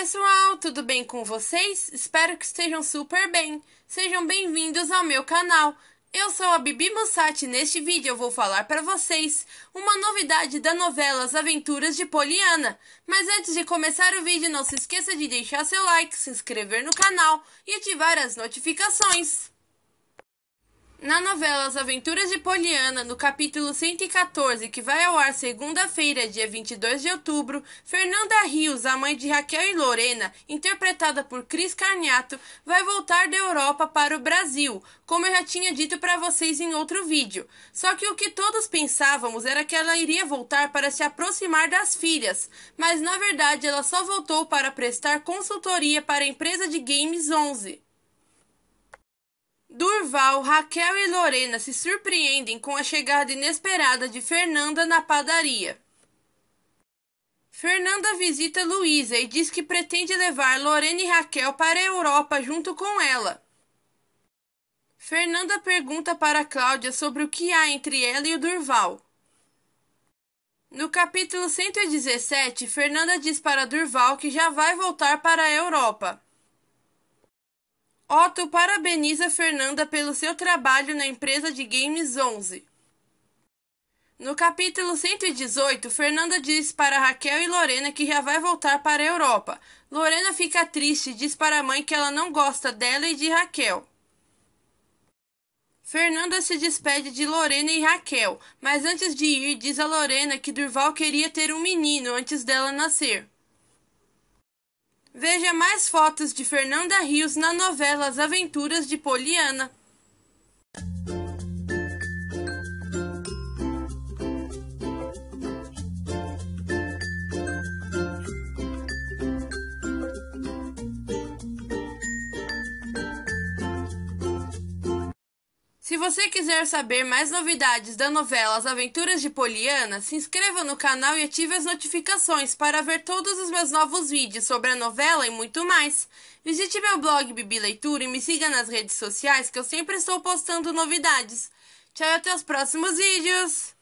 pessoal, tudo bem com vocês? Espero que estejam super bem. Sejam bem-vindos ao meu canal. Eu sou a Bibi Mussati e neste vídeo eu vou falar para vocês uma novidade da novela As Aventuras de Poliana. Mas antes de começar o vídeo, não se esqueça de deixar seu like, se inscrever no canal e ativar as notificações. Na novela As Aventuras de Poliana, no capítulo 114, que vai ao ar segunda-feira, dia 22 de outubro, Fernanda Rios, a mãe de Raquel e Lorena, interpretada por Cris Carniato, vai voltar da Europa para o Brasil, como eu já tinha dito para vocês em outro vídeo. Só que o que todos pensávamos era que ela iria voltar para se aproximar das filhas, mas na verdade ela só voltou para prestar consultoria para a empresa de games 11. Durval, Raquel e Lorena se surpreendem com a chegada inesperada de Fernanda na padaria. Fernanda visita Luísa e diz que pretende levar Lorena e Raquel para a Europa junto com ela. Fernanda pergunta para Cláudia sobre o que há entre ela e o Durval. No capítulo 117, Fernanda diz para Durval que já vai voltar para a Europa. Otto parabeniza Fernanda pelo seu trabalho na empresa de games 11. No capítulo 118, Fernanda diz para Raquel e Lorena que já vai voltar para a Europa. Lorena fica triste e diz para a mãe que ela não gosta dela e de Raquel. Fernanda se despede de Lorena e Raquel, mas antes de ir, diz a Lorena que Durval queria ter um menino antes dela nascer. Veja mais fotos de Fernanda Rios na novela As Aventuras de Poliana. Se você quiser saber mais novidades da novela As Aventuras de Poliana, se inscreva no canal e ative as notificações para ver todos os meus novos vídeos sobre a novela e muito mais. Visite meu blog Bibi Leitura e me siga nas redes sociais que eu sempre estou postando novidades. Tchau e até os próximos vídeos!